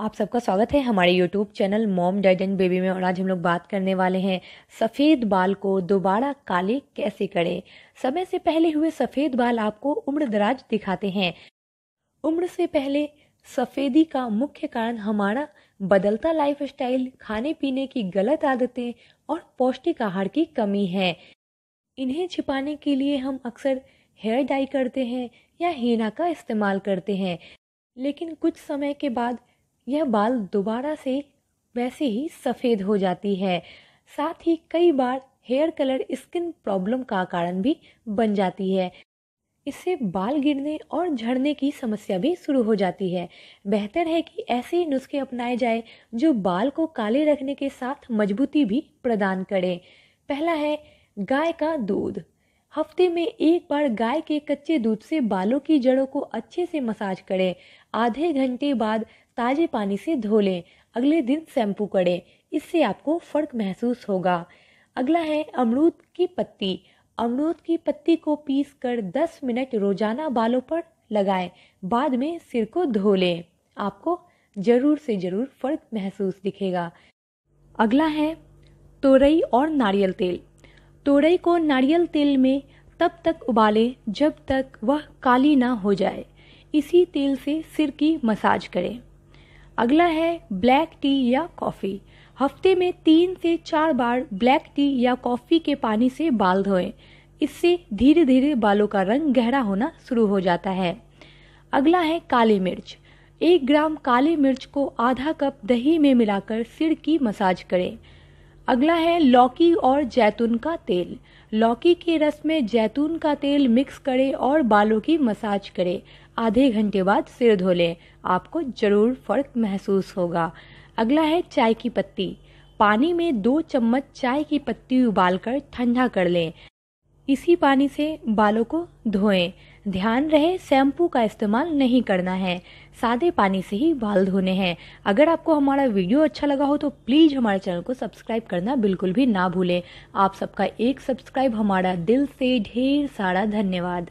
आप सबका स्वागत है हमारे YouTube channel mom dad and baby में और आज हम लोग बात करने वाले हैं सफ़ेद बाल को दोबारा काले कैसे करें समय से पहले हुए सफ़ेद बाल आपको उम्र दराज दिखाते हैं उम्र से पहले सफ़ेदी का मुख्य कारण हमारा बदलता लाइफस्टाइल, खाने पीने की गलत आदतें और पौष्टिक आहार की कमी है इन्हें छिपाने के लिए हम अक्सर हेयर डाई करते हैं या हीना का इस्तेमाल करते हैं लेकिन कुछ समय के बाद यह बाल दोबारा से वैसे ही सफ़ेद हो जाती है साथ ही कई बार हेयर कलर स्किन प्रॉब्लम का कारण भी बन जाती है इससे बाल गिरने और झड़ने की समस्या भी शुरू हो जाती है बेहतर है कि ऐसे नुस्खे अपनाए जाए जो बाल को काले रखने के साथ मजबूती भी प्रदान करें पहला है गाय का दूध हफ्ते में एक बार गाय के कच्चे दूध से बालों की जड़ों को अच्छे से मसाज करें आधे घंटे बाद ताजे पानी से धो लें अगले दिन शैम्पू करें इससे आपको फ़र्क महसूस होगा अगला है अमरूद की पत्ती अमरूद की पत्ती को पीस कर दस मिनट रोजाना बालों पर लगाएं बाद में सिर को धो लें आपको ज़रूर से ज़रूर फ़र्क महसूस दिखेगा अगला है तोरई और नारियल तेल तोरई को नारियल तेल में तब तक उबालें जब तक वह काली ना हो जाए इसी तेल से सिर की मसाज करें अगला है ब्लैक टी या कॉफ़ी हफ्ते में तीन से चार बार ब्लैक टी या कॉफ़ी के पानी से बाल धोएं इससे धीरे धीरे बालों का रंग गहरा होना शुरू हो जाता है अगला है काली मिर्च एक ग्राम काली मिर्च को आधा कप दही में मिलाकर सिर की मसाज करें अगला है लौकी और जैतून का तेल लौकी के रस में जैतून का तेल मिक्स करें और बालों की मसाज करें आधे घंटे बाद सिर धो लें आपको जरूर फर्क महसूस होगा अगला है चाय की पत्ती पानी में दो चम्मच चाय की पत्ती उबालकर ठंडा कर लें इसी पानी से बालों को धोएं ध्यान रहे शैम्पू का इस्तेमाल नहीं करना है सादे पानी से ही बाल धोने हैं अगर आपको हमारा वीडियो अच्छा लगा हो तो प्लीज़ हमारे चैनल को सब्सक्राइब करना बिल्कुल भी ना भूलें आप सबका एक सब्सक्राइब हमारा दिल से ढेर सारा धन्यवाद